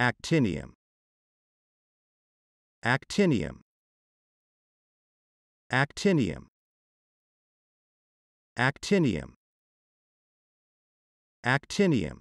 Actinium. Actinium. Actinium. Actinium. Actinium.